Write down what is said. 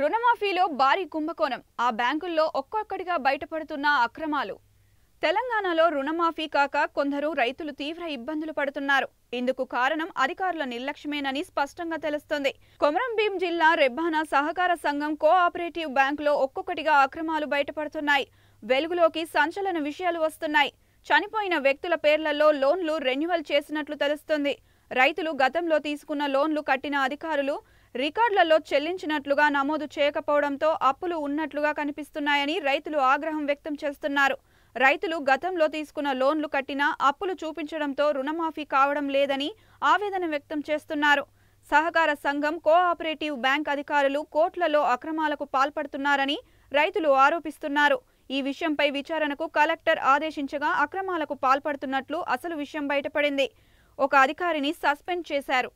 రుణమాఫీలో భారీ కుంభకోణం ఆ బ్యాంకుల్లో ఒక్కొక్కటిగా బయటపడుతున్న అక్రమాలు తెలంగాణలో రుణమాఫీ కాక కొందరు రైతులు తీవ్ర ఇబ్బందులు పడుతున్నారు ఇందుకు కారణం అధికారుల నిర్లక్ష్యమేనని స్పష్టంగా తెలుస్తోంది కొమరంభీం జిల్లా రెబ్బానా సహకార సంఘం కోఆపరేటివ్ బ్యాంకులో ఒక్కొక్కటిగా అక్రమాలు బయటపడుతున్నాయి వెలుగులోకి సంచలన విషయాలు వస్తున్నాయి చనిపోయిన వ్యక్తుల పేర్లలో లోన్లు రెన్యువల్ చేసినట్లు తెలుస్తుంది రైతులు గతంలో తీసుకున్న లోన్లు కట్టిన అధికారులు రికార్డులలో చెల్లించినట్లుగా నమోదు చేయకపోవడంతో అప్పులు ఉన్నట్లుగా కనిపిస్తున్నాయని రైతులు ఆగ్రహం వ్యక్తం చేస్తున్నారు రైతులు గతంలో తీసుకున్న లోన్లు కట్టినా అప్పులు చూపించడంతో రుణమాఫీ కావడం లేదని ఆవేదన వ్యక్తం చేస్తున్నారు సహకార సంఘం కోఆపరేటివ్ బ్యాంక్ అధికారులు కోట్లలో అక్రమాలకు పాల్పడుతున్నారని రైతులు ఆరోపిస్తున్నారు ఈ విషయంపై విచారణకు కలెక్టర్ ఆదేశించగా అక్రమాలకు పాల్పడుతున్నట్లు అసలు విషయం బయటపడింది ఒక అధికారిని సస్పెండ్ చేశారు